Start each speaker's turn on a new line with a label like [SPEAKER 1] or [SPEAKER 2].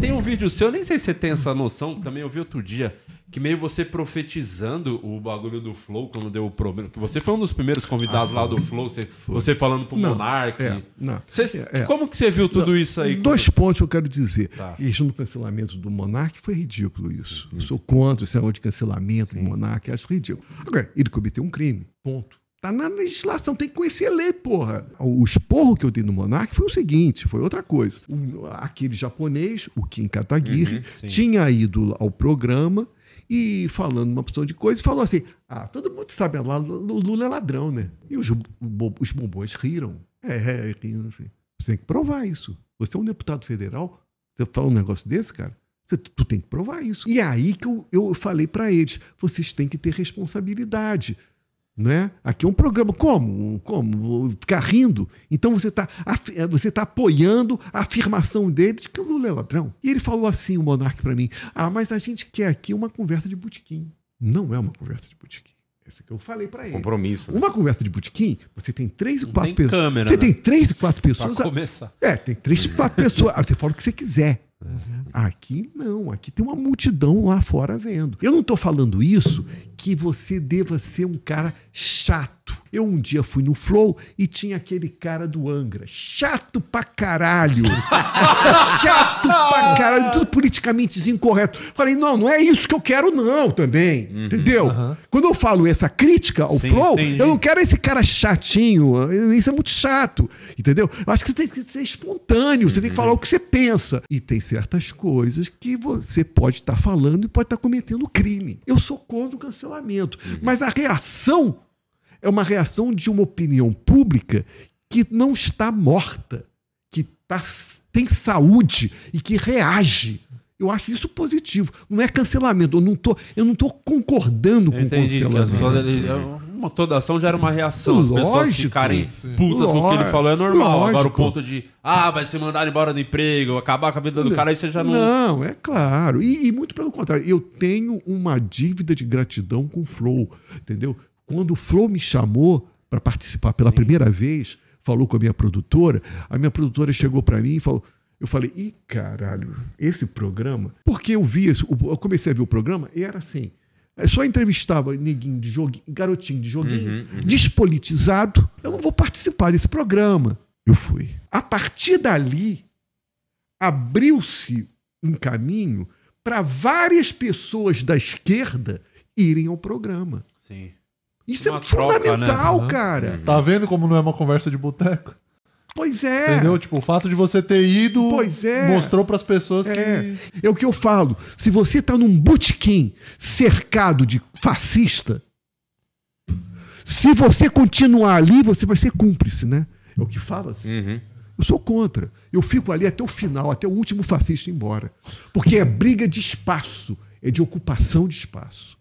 [SPEAKER 1] Tem um vídeo seu, nem sei se você tem essa noção, também eu vi outro dia, que meio você profetizando o bagulho do Flow quando deu o problema. Que você foi um dos primeiros convidados ah, lá do Flow, você, você falando pro não, Monark. É, não, você, é, é, como que você viu tudo não, isso aí?
[SPEAKER 2] Dois quando... pontos eu quero dizer. Tá. Isso no cancelamento do Monark foi ridículo isso. Sim. Sou contra esse negócio de cancelamento Sim. do Monark, acho ridículo. Agora, ele cometeu um crime, ponto. Tá na legislação, tem que conhecer a lei, porra. O esporro que eu dei no Monark foi o seguinte, foi outra coisa. O, aquele japonês, o Kim Kataguiri, uhum, tinha ido ao programa e falando uma opção de coisa, falou assim, ah, todo mundo sabe, lá, o Lula é ladrão, né? E os, os bombons riram. É, é, riram assim. Você tem que provar isso. Você é um deputado federal, você fala um negócio desse, cara? Você, tu tem que provar isso. E é aí que eu, eu falei para eles, vocês têm que ter responsabilidade. Né? Aqui é um programa. Como? Como? Ficar rindo? Então você está você tá apoiando a afirmação dele de que é o Lula é ladrão. E ele falou assim, o Monarque para mim: Ah, mas a gente quer aqui uma conversa de botequim. Não é uma conversa de botequim. Isso que eu falei para ele. Compromisso. Né? Uma conversa de botequim, você tem três ou quatro pessoas. Câmera, você né? tem três ou quatro pessoas. Pra começar. É, tem três ou quatro pessoas. Ah, você fala o que você quiser. Uhum. Aqui não, aqui tem uma multidão lá fora vendo. Eu não estou falando isso que você deva ser um cara chato. Eu um dia fui no Flow e tinha aquele cara do Angra. Chato pra caralho. Chato pra caralho. Tudo politicamente incorreto. Falei, não, não é isso que eu quero, não, também. Uhum, entendeu? Uhum. Quando eu falo essa crítica ao Sim, Flow, entendi. eu não quero esse cara chatinho. Isso é muito chato. Entendeu? Eu acho que você tem que ser espontâneo. Você tem que uhum. falar o que você pensa. E tem certas coisas que você pode estar tá falando e pode estar tá cometendo crime. Eu sou contra o cancelamento. Uhum. Mas a reação é uma reação de uma opinião pública que não está morta, que tá, tem saúde e que reage. Eu acho isso positivo. Não é cancelamento. Eu não estou concordando com entendi, cancelamento. Pessoas, é
[SPEAKER 1] uma, toda ação gera uma reação. Lógico, As pessoas ficarem putas Lógico. com o que ele falou é normal. Lógico. Agora o ponto de, ah, vai ser mandado embora do emprego, acabar com a vida do cara, aí você já não. Não, é
[SPEAKER 2] claro. E, e muito pelo contrário. Eu tenho uma dívida de gratidão com o Flow, entendeu? Quando o Flow me chamou para participar pela Sim. primeira vez, falou com a minha produtora, a minha produtora chegou para mim e falou. Eu falei, ih, caralho, esse programa. Porque eu vi, eu comecei a ver o programa e era assim: é, só entrevistava neguinho de joguinho, garotinho de joguinho, uhum, uhum. despolitizado. Eu não vou participar desse programa. Eu fui. A partir dali, abriu-se um caminho para várias pessoas da esquerda irem ao programa. Sim. Isso uma é troca, fundamental, né? Uhum. cara. Tá vendo como não é uma conversa de boteco? Pois é. Entendeu? Tipo, o fato de você ter ido pois é. mostrou para as pessoas é. que. É o que eu falo. Se você tá num botequim cercado de fascista, se você continuar ali, você vai ser cúmplice, né? É o que fala-se. Assim. Uhum. Eu sou contra. Eu fico ali até o final, até o último fascista ir embora. Porque é briga de espaço, é de ocupação de espaço.